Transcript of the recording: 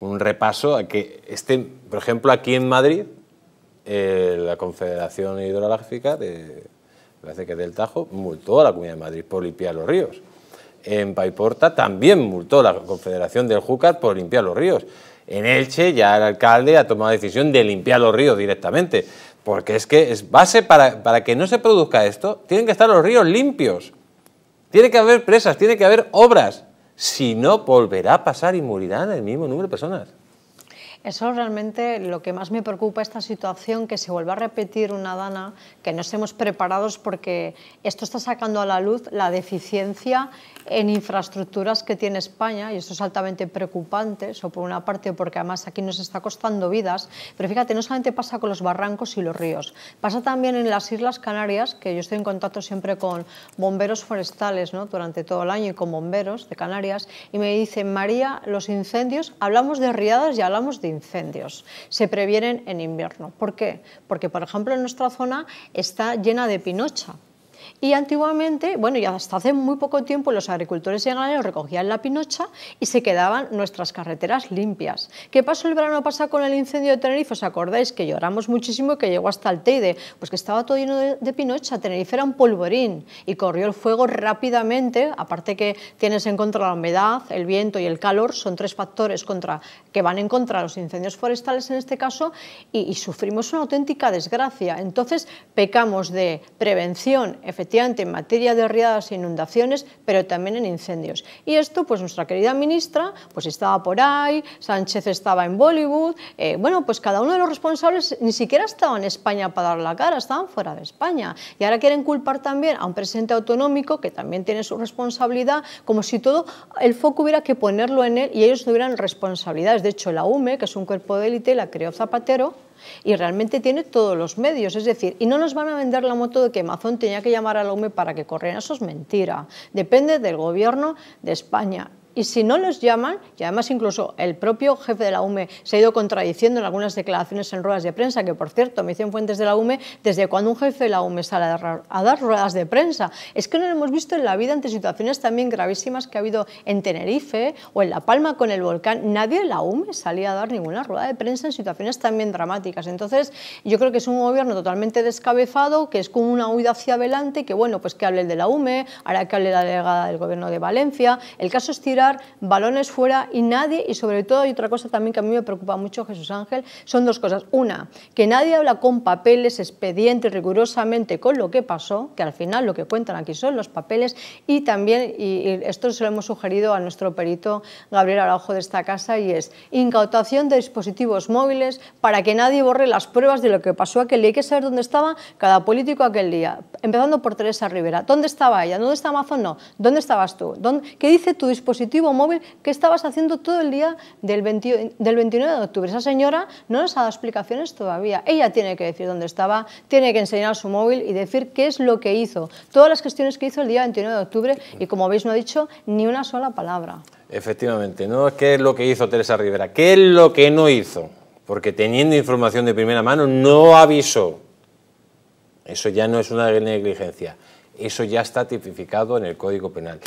un repaso a que este, por ejemplo, aquí en Madrid, eh, la Confederación Hidrológica de parece que del Tajo multó a la Comunidad de Madrid por limpiar los ríos. En Paiporta también multó la Confederación del Júcar por limpiar los ríos. En Elche ya el alcalde ha tomado la decisión de limpiar los ríos directamente, porque es que es base para, para que no se produzca esto, tienen que estar los ríos limpios, tiene que haber presas, tiene que haber obras si no volverá a pasar y morirán el mismo número de personas. Eso realmente lo que más me preocupa esta situación, que se vuelva a repetir una dana, que no estemos preparados porque esto está sacando a la luz la deficiencia en infraestructuras que tiene España y eso es altamente preocupante, eso por una parte porque además aquí nos está costando vidas, pero fíjate, no solamente pasa con los barrancos y los ríos, pasa también en las Islas Canarias, que yo estoy en contacto siempre con bomberos forestales ¿no? durante todo el año y con bomberos de Canarias, y me dicen, María, los incendios, hablamos de riadas y hablamos de incendios. Se previenen en invierno. ¿Por qué? Porque, por ejemplo, en nuestra zona está llena de pinocha y antiguamente, bueno, ya hasta hace muy poco tiempo, los agricultores y ganaderos recogían la pinocha y se quedaban nuestras carreteras limpias. ¿Qué pasó el verano pasado con el incendio de Tenerife? ¿Os acordáis que lloramos muchísimo y que llegó hasta el Teide? Pues que estaba todo lleno de, pinocha. Tenerife era un polvorín y corrió el fuego rápidamente. Aparte que tienes en contra la humedad, el viento y el calor, son tres factores contra, que van en contra los incendios forestales en este caso y, y sufrimos una auténtica desgracia. Entonces, pecamos de prevención, efectivamente en materia de riadas e inundaciones, pero también en incendios. Y esto, pues nuestra querida ministra, pues estaba por ahí, Sánchez estaba en Bollywood, eh, bueno, pues cada uno de los responsables ni siquiera estaba en España para dar la cara, estaban fuera de España. Y ahora quieren culpar también a un presidente autonómico que también tiene su responsabilidad, como si todo el foco hubiera que ponerlo en él y ellos tuvieran responsabilidades. De hecho, la UME, que es un cuerpo de élite, la creó Zapatero, y realmente tiene todos los medios, es decir, y no nos van a vender la moto de que Amazon tenía que llamar al la UME para que corriera, eso es mentira. Depende del gobierno de España y si no los llaman, y además incluso el propio jefe de la UME se ha ido contradiciendo en algunas declaraciones en ruedas de prensa, que por cierto me dicen fuentes de la UME, desde cuando un jefe de la UME sale a dar ruedas de prensa, es que no lo hemos visto en la vida ante situaciones también gravísimas que ha habido en Tenerife o en La Palma con el volcán, nadie de la UME salía a dar ninguna rueda de prensa en situaciones también dramáticas. Entonces yo creo que es un gobierno totalmente descabezado, que es como una huida hacia adelante, que bueno, pues que hable el de la UME, hará que hable la delegada del gobierno de Valencia, el caso es tirar balones fuera y nadie, y sobre todo hay otra cosa también que a mí me preocupa mucho, Jesús Ángel, son dos cosas. Una, que nadie habla con papeles, expedientes, rigurosamente con lo que pasó, que al final lo que cuentan aquí son los papeles, y también, y, esto se lo hemos sugerido a nuestro perito Gabriel Araujo de esta casa, y es incautación de dispositivos móviles para que nadie borre las pruebas de lo que pasó aquel día. Hay que saber dónde estaba cada político aquel día empezando por Teresa Rivera. ¿Dónde estaba ella? ¿Dónde está Amazon? No. ¿Dónde estabas tú? ¿Qué dice tu dispositivo móvil ¿Qué estabas haciendo todo el día del, 29 de octubre? Esa señora no nos ha dado explicaciones todavía. Ella tiene que decir dónde estaba, tiene que enseñar su móvil y decir qué es lo que hizo. Todas las cuestiones que hizo el día 29 de octubre y como veis no ha dicho ni una sola palabra. Efectivamente, no es qué es lo que hizo Teresa Rivera, qué es lo que no hizo, porque teniendo información de primera mano no avisó. Eso ya no es una negligencia. Eso ya está tipificado en el Código Penal.